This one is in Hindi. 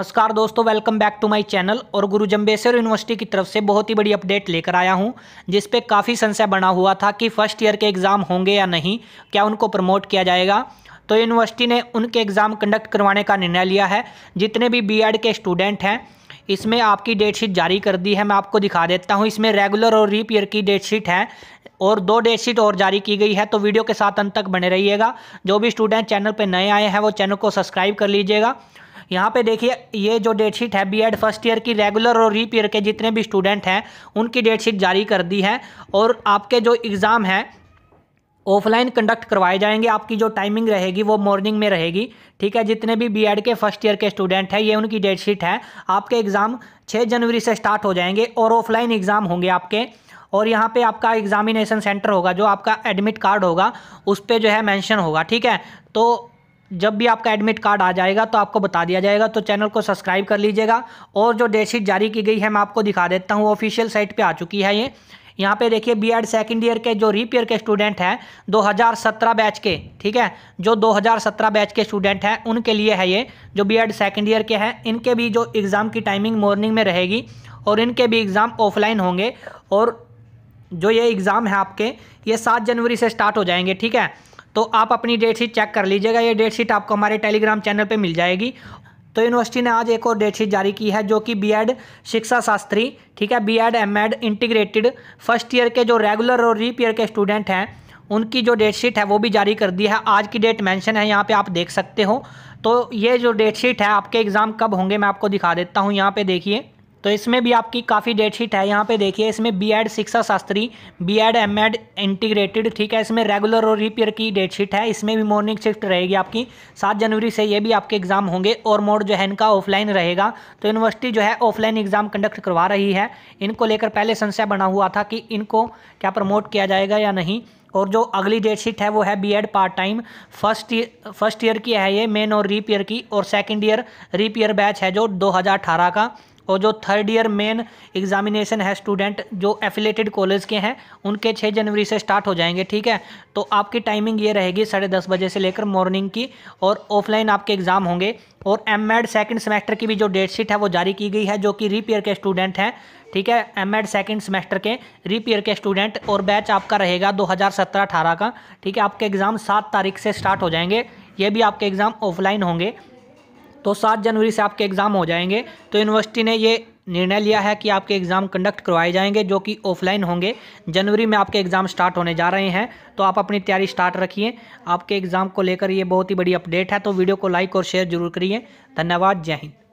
नमस्कार दोस्तों welcome back to my channel और गुरु जम्बेश्वर यूनिवर्सिटी की तरफ से बहुत ही बड़ी अपडेट लेकर आया हूं जिस पे काफ़ी संशय बना हुआ था कि फर्स्ट ईयर के एग्ज़ाम होंगे या नहीं क्या उनको प्रमोट किया जाएगा तो यूनिवर्सिटी ने उनके एग्ज़ाम कंडक्ट करवाने का निर्णय लिया है जितने भी बी के स्टूडेंट हैं इसमें आपकी डेटशीट जारी कर दी है मैं आपको दिखा देता हूँ इसमें रेगुलर और रीप ईयर की डेटशीट है और दो डेटशीट और जारी की गई है तो वीडियो के साथ अंत तक बने रहिएगा जो भी स्टूडेंट चैनल पर नए आए हैं वो चैनल को सब्सक्राइब कर लीजिएगा यहाँ पे देखिए ये जो डेटशीट है बीएड फर्स्ट ईयर की रेगुलर और रीप ईयर के जितने भी स्टूडेंट हैं उनकी डेटशीट जारी कर दी है और आपके जो एग्ज़ाम हैं ऑफलाइन कंडक्ट करवाए जाएंगे आपकी जो टाइमिंग रहेगी वो मॉर्निंग में रहेगी ठीक है जितने भी बीएड के फर्स्ट ईयर के स्टूडेंट हैं ये उनकी डेटशीट है आपके एग्ज़ाम छः जनवरी से स्टार्ट हो जाएंगे और ऑफलाइन एग्ज़ाम होंगे आपके और यहाँ पे आपका एग्जामिनेशन सेंटर होगा जो आपका एडमिट कार्ड होगा उस पर जो है मेंशन होगा ठीक है तो जब भी आपका एडमिट कार्ड आ जाएगा तो आपको बता दिया जाएगा तो चैनल को सब्सक्राइब कर लीजिएगा और जो डेटशीट जारी की गई है मैं आपको दिखा देता हूँ ऑफिशियल साइट पर आ चुकी है ये यहाँ पे देखिए बी एड सेकेंड ईयर के जो रीप ईयर के स्टूडेंट हैं 2017 बैच के ठीक है जो 2017 बैच के स्टूडेंट हैं उनके लिए है ये जो बी एड सेकेंड ईयर के हैं इनके भी जो एग्ज़ाम की टाइमिंग मॉर्निंग में रहेगी और इनके भी एग्ज़ाम ऑफलाइन होंगे और जो ये एग्ज़ाम है आपके ये सात जनवरी से स्टार्ट हो जाएंगे ठीक है तो आप अपनी डेट शीट चेक कर लीजिएगा ये डेट शीट आपको हमारे टेलीग्राम चैनल पर मिल जाएगी तो यूनिवर्सिटी ने आज एक और डेट शीट जारी की है जो कि बीएड शिक्षा शास्त्री ठीक है B Ed M Ed integrated first year के जो रेगुलर और रीप ईयर के स्टूडेंट हैं उनकी जो डेट शीट है वो भी जारी कर दी है आज की डेट मेंशन है यहाँ पे आप देख सकते हो तो ये जो डेट शीट है आपके एग्ज़ाम कब होंगे मैं आपको दिखा देता हूँ यहाँ पर देखिए तो इसमें भी आपकी काफ़ी डेट शीट है यहाँ पे देखिए इसमें B Ed Shiksha Shastri B Ed M Ed integrated ठीक है इसमें रेगुलर और रिपेयर की डेट शीट है इसमें भी मॉर्निंग शिफ्ट रहेगी आपकी सात जनवरी से ये भी आपके एग्ज़ाम होंगे और मोड जो है इनका ऑफलाइन रहेगा तो यूनिवर्सिटी जो है ऑफलाइन एग्ज़ाम कंडक्ट करवा रही है इनको लेकर पहले संशय बना हुआ था कि इनको क्या प्रमोट किया जाएगा या नहीं और जो अगली डेट शीट है वो है B Ed part time first first year की है ये मेन और रीप ईयर की और second year reappear batch है जो 2018 का और जो थर्ड ईयर मेन एग्जामिनेशन है स्टूडेंट जो एफिलेटेड कॉलेज के हैं उनके छः जनवरी से स्टार्ट हो जाएंगे ठीक है तो आपकी टाइमिंग ये रहेगी साढ़े दस बजे से लेकर मॉर्निंग की और ऑफलाइन आपके एग्ज़ाम होंगे और एम एड सेकेंड सेमेस्टर की भी जो डेट शीट है वो जारी की गई है जो कि रीपियर के स्टूडेंट हैं ठीक है एम एड सेकेंड सेमेस्टर के रीपियर के स्टूडेंट और बैच आपका रहेगा दो हज़ार का ठीक है आपके एग्ज़ाम सात तारीख से स्टार्ट हो जाएंगे ये भी आपके एग्ज़ाम ऑफलाइन होंगे तो सात जनवरी से आपके एग्ज़ाम हो जाएंगे तो यूनिवर्सिटी ने ये निर्णय लिया है कि आपके एग्ज़ाम कंडक्ट करवाए जाएंगे जो कि ऑफलाइन होंगे जनवरी में आपके एग्ज़ाम स्टार्ट होने जा रहे हैं तो आप अपनी तैयारी स्टार्ट रखिए आपके एग्ज़ाम को लेकर ये बहुत ही बड़ी अपडेट है तो वीडियो को लाइक और शेयर जरूर करिए धन्यवाद जय हिंद